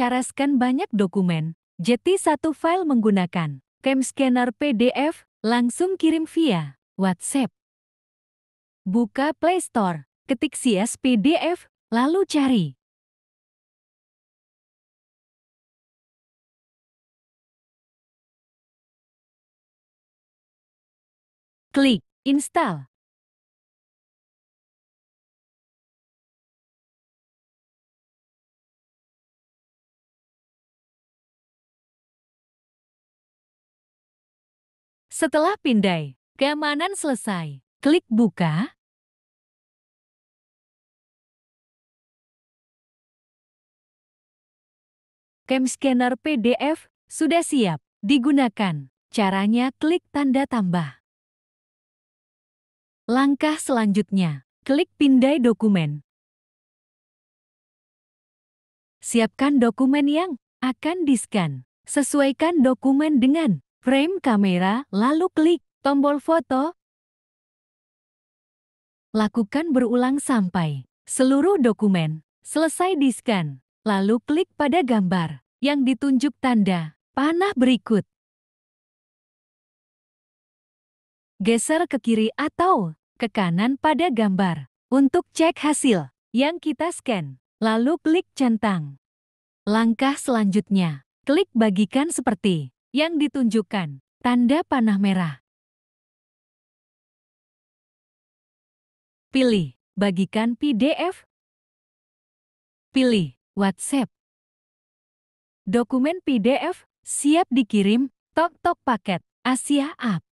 cara scan banyak dokumen. jadi satu file menggunakan cam scanner PDF, langsung kirim via WhatsApp. Buka Play Store, ketik CS PDF, lalu cari. Klik Install. Setelah pindai, keamanan selesai. Klik buka. Cam scanner PDF sudah siap digunakan. Caranya klik tanda tambah. Langkah selanjutnya, klik pindai dokumen. Siapkan dokumen yang akan di Sesuaikan dokumen dengan Frame kamera, lalu klik tombol foto. Lakukan berulang sampai seluruh dokumen selesai di-scan. Lalu klik pada gambar yang ditunjuk tanda panah berikut. Geser ke kiri atau ke kanan pada gambar untuk cek hasil yang kita scan. Lalu klik centang. Langkah selanjutnya, klik bagikan seperti yang ditunjukkan tanda panah merah. Pilih bagikan PDF. Pilih WhatsApp. Dokumen PDF siap dikirim Tok Tok Paket Asia App.